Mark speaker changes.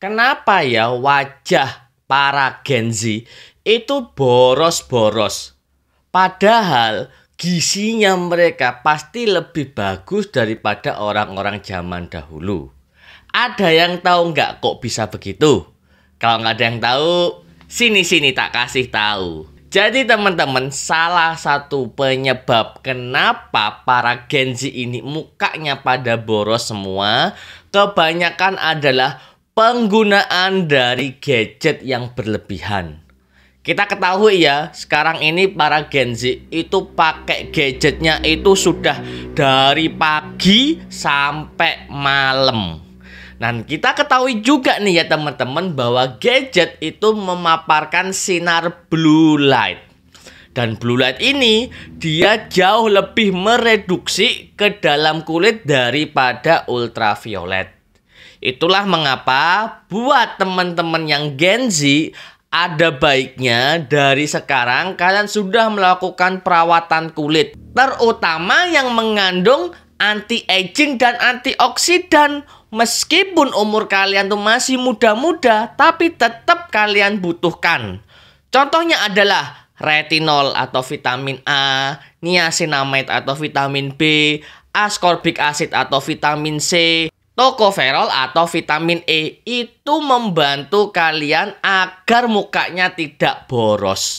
Speaker 1: kenapa ya wajah para Gen Z itu boros-boros? Padahal gisinya mereka pasti lebih bagus daripada orang-orang zaman dahulu. Ada yang tahu nggak kok bisa begitu? Kalau nggak ada yang tahu, sini-sini tak kasih tahu. Jadi teman-teman, salah satu penyebab kenapa para Gen Z ini mukanya pada boros semua, kebanyakan adalah penggunaan dari gadget yang berlebihan. Kita ketahui ya, sekarang ini para Gen Z itu pakai gadgetnya itu sudah dari pagi sampai malam. Dan kita ketahui juga nih ya teman-teman bahwa gadget itu memaparkan sinar blue light. Dan blue light ini dia jauh lebih mereduksi ke dalam kulit daripada ultraviolet. Itulah mengapa buat teman-teman yang Gen Z ada baiknya dari sekarang kalian sudah melakukan perawatan kulit, terutama yang mengandung anti aging dan antioksidan. Meskipun umur kalian tuh masih muda-muda, tapi tetap kalian butuhkan. Contohnya adalah retinol atau vitamin A, niacinamide atau vitamin B, ascorbic acid atau vitamin C, Tokoferol atau vitamin E itu membantu kalian agar mukanya tidak boros.